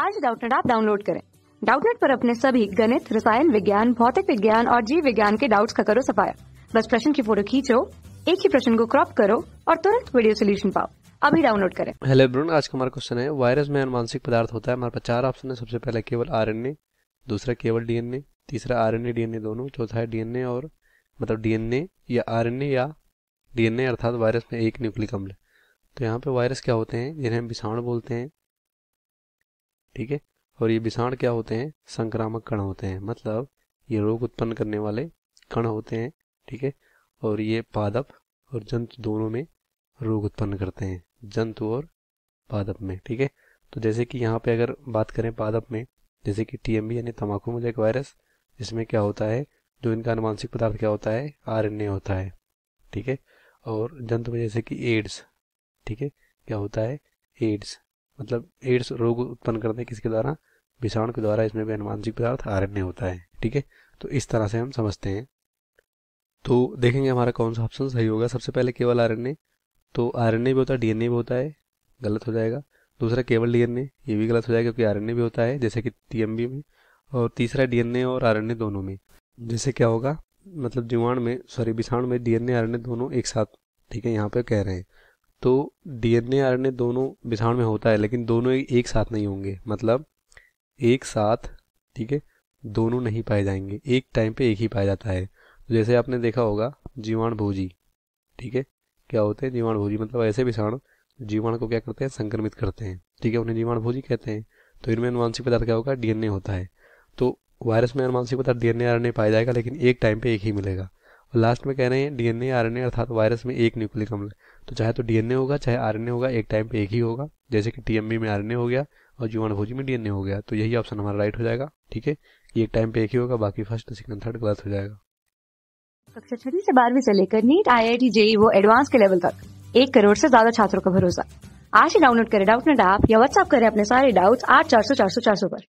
आज डाउटनेट आप डाउनलोड करें डाउटनेट पर अपने सभी गणित रसायन विज्ञान भौतिक विज्ञान और जीव विज्ञान के डाउट्स का करो सफाया बस प्रश्न की फोटो खींचो एक ही प्रश्न को क्रॉप करो और तुरंत वीडियो सोल्यूशन पाओ अभी डाउनलोड करें हेलो ब्रून आज का हमारा क्वेश्चन है वायरस में अनुमानसिक पदार्थ होता है हमारे पास चार ऑप्शन है सबसे पहले केवल आर दूसरा केवल डीएनए तीसरा आर डीएनए दोनों चौथा है डीएनए और मतलब डीएनए या आर या डीएनए अर्थात वायरस में एक न्यूक्लिक अम्ल तो यहाँ पे वायरस क्या होते हैं जिन्हें हम विषाणु बोलते हैं ठीक है और ये विषाण क्या होते हैं संक्रामक कण होते हैं मतलब ये रोग उत्पन्न करने वाले कण होते हैं ठीक है और ये पादप और जंतु दोनों में रोग उत्पन्न करते हैं जंतु और पादप में ठीक है तो जैसे कि यहाँ पे अगर बात करें पादप में जैसे कि टीएमबी यानी तम्बाकू मुझे वायरस इसमें क्या होता है जो इनका अनुवांशिक पदार्थ क्या होता है ए होता है ठीक है और जंतु में जैसे कि एड्स ठीक है क्या होता है एड्स मतलब एड्स रोग उत्पन्न करते हैं किसके द्वारा विषाणु के द्वारा इसमें भी अनुवांशिक पदार्थ आरएनए होता है ठीक है तो इस तरह से हम समझते हैं तो देखेंगे हमारा कौन सा ऑप्शन सही होगा सबसे पहले केवल आर तो आर भी होता है डीएनए भी होता है गलत हो जाएगा दूसरा केवल डीएनए ये भी गलत हो जाएगा क्योंकि आरएनए भी होता है जैसे कि टीएमबी में और तीसरा डीएनए और आरएनए दोनों में जैसे क्या होगा मतलब जीवाणु में सॉरी विषाणु में डीएनए आरएनए दोनों एक साथ ठीक है यहाँ पे कह रहे हैं तो डीएनए आरएनए दोनों विषाणु में होता है लेकिन दोनों एक साथ नहीं होंगे मतलब एक साथ ठीक है दोनों नहीं पाए जाएंगे एक टाइम पे एक ही पाया जाता है तो जैसे आपने देखा होगा जीवाणु भोजी ठीक है क्या होते हैं जीवाणु भोजी मतलब ऐसे विषाणु जीवाणु को क्या करते हैं संक्रमित करते हैं ठीक है उन्हें जीवाणु भोजी कहते हैं तो इनमें अनुवांशिक पदार्थ क्या होगा डीएनए होता है तो वायरस में अनुवांशिक पदार्थ डीएनए आरएनए पाया जाएगा लेकिन एक टाइम पे एक ही मिलेगा और लास्ट में कह रहे हैं डीएनए आरएनए अर्थात वायरस में एक न्यूक्लिक अम्ल तो चाहे तो डीएनए होगा चाहे आरएनए होगा एक टाइम पे एक ही होगा जैसे कि टीएमबी में आरएनए हो गया और जीवन भोजी में डीएनए हो गया तो यही ऑप्शन हमारा राइट हो जाएगा ठीक है एक टाइम पे एक ही होगा बाकी फर्स्ट सेकंड थर्ड क्लास हो जाएगा कक्षा छठी से बारहवीं से लेकर नीट आई आई जेई वो एडवांस के लेवल तक एक करोड़ से ज्यादा छात्रों का भरोसा आज ही डाउनलोड करें डाउट नेट ऐप या व्हाट्सअप करें अपने सारे डाउट आठ चार सौ चार सौ चार सौ पर